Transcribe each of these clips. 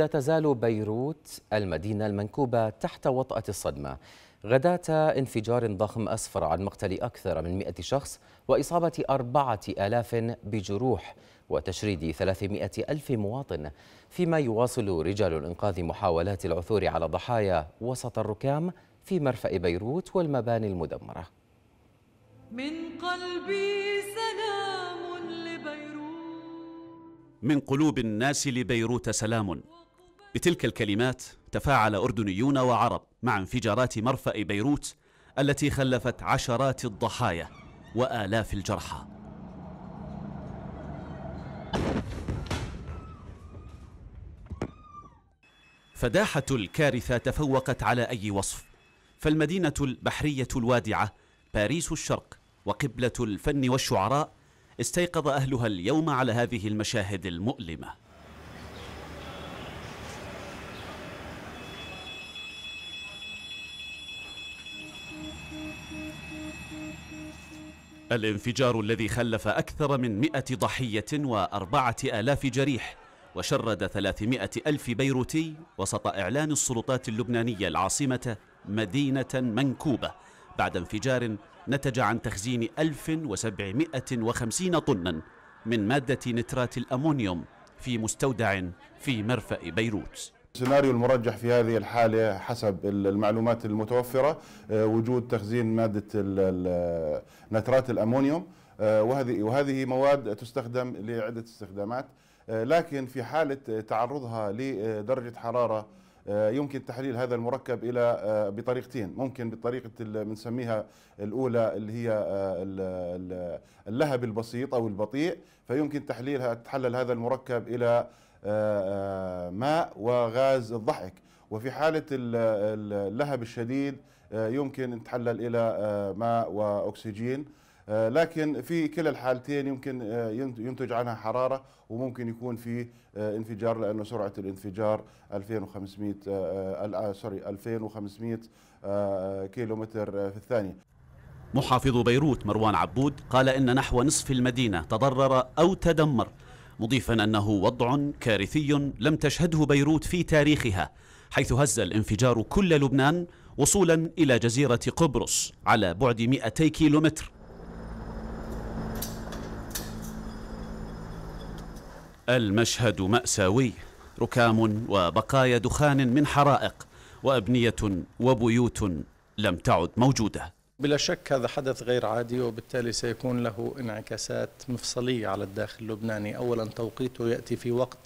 لا تزال بيروت المدينة المنكوبة تحت وطأة الصدمة غداة انفجار ضخم أسفر عن مقتل أكثر من 100 شخص وإصابة أربعة آلاف بجروح وتشريد 300 ألف مواطن فيما يواصل رجال الإنقاذ محاولات العثور على ضحايا وسط الركام في مرفأ بيروت والمباني المدمرة من قلبي سلام لبيروت من قلوب الناس لبيروت سلام بتلك الكلمات تفاعل أردنيون وعرب مع انفجارات مرفأ بيروت التي خلفت عشرات الضحايا وآلاف الجرحى فداحة الكارثة تفوقت على أي وصف فالمدينة البحرية الوادعة باريس الشرق وقبلة الفن والشعراء استيقظ أهلها اليوم على هذه المشاهد المؤلمة الانفجار الذي خلف أكثر من مئة ضحية وأربعة آلاف جريح وشرد 300 ألف بيروتي وسط إعلان السلطات اللبنانية العاصمة مدينة منكوبة بعد انفجار نتج عن تخزين 1750 طنا من مادة نترات الأمونيوم في مستودع في مرفأ بيروت السيناريو المرجح في هذه الحالة حسب المعلومات المتوفرة آه، وجود تخزين مادة نترات الأمونيوم آه، وهذه وهذه مواد تستخدم لعدة استخدامات آه، لكن في حالة تعرضها لدرجة حرارة يمكن تحليل هذا المركب الى بطريقتين ممكن بطريقه بنسميها الاولى اللي هي اللهب البسيط او البطيء فيمكن تحليلها تحلل هذا المركب الى آه، آه، ماء وغاز الضحك وفي حالة اللهب الشديد آه، يمكن أن تحلل إلى ماء وأكسجين لكن في كلا الحالتين يمكن ينتج عنها حرارة وممكن يكون في انفجار لأنه سرعة الانفجار 2500 سوري 2500 كيلومتر في الثانية محافظ بيروت مروان عبود قال إن نحو نصف المدينة تضرر أو تدمر مضيفا أنه وضع كارثي لم تشهده بيروت في تاريخها حيث هز الانفجار كل لبنان وصولا إلى جزيرة قبرص على بعد 200 كيلومتر المشهد مأساوي ركام وبقايا دخان من حرائق وأبنية وبيوت لم تعد موجوده بلا شك هذا حدث غير عادي وبالتالي سيكون له انعكاسات مفصلية على الداخل اللبناني أولا توقيته يأتي في وقت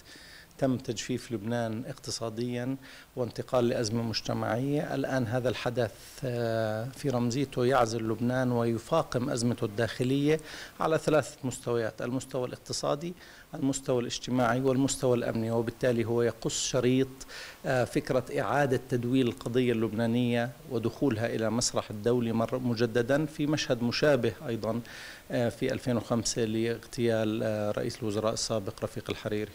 تم تجفيف لبنان اقتصاديا وانتقال لأزمة مجتمعية الآن هذا الحدث آه، في رمزيته يعزل لبنان ويفاقم أزمته الداخلية على ثلاث مستويات المستوى الاقتصادي المستوى الاجتماعي والمستوى الأمني وبالتالي هو يقص شريط آه، فكرة إعادة تدويل القضية اللبنانية ودخولها إلى مسرح الدولي مجددا في مشهد مشابه أيضا آه، في 2005 لاغتيال رئيس الوزراء السابق رفيق الحريري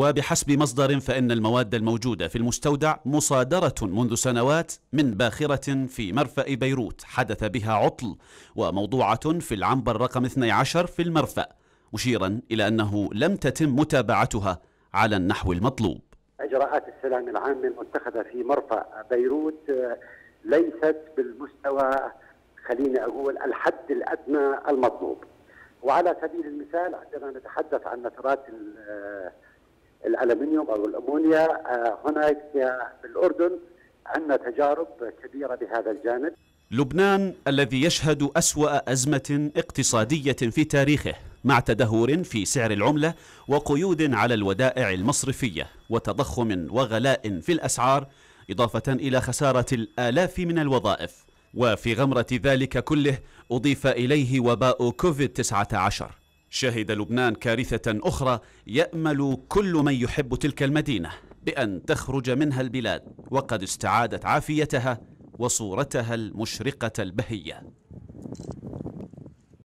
وبحسب مصدر فإن المواد الموجودة في المستودع مصادرة منذ سنوات من باخرة في مرفأ بيروت حدث بها عطل وموضوعة في العنبر رقم 12 في المرفأ مشيرا إلى أنه لم تتم متابعتها على النحو المطلوب إجراءات السلام العام المتخذة في مرفأ بيروت آه، ليست بالمستوى خليني أقول الحد الأدنى المطلوب وعلى سبيل المثال عندما نتحدث عن نفرات الالمنيوم او الامونيا آه، هناك آه، في الاردن عندنا تجارب كبيره بهذا الجانب لبنان الذي يشهد اسوا ازمه اقتصاديه في تاريخه مع تدهور في سعر العمله وقيود على الودائع المصرفيه وتضخم وغلاء في الاسعار اضافه الى خساره الالاف من الوظائف وفي غمره ذلك كله اضيف اليه وباء كوفيد 19 شهد لبنان كارثة أخرى يأمل كل من يحب تلك المدينة بأن تخرج منها البلاد وقد استعادت عافيتها وصورتها المشرقة البهية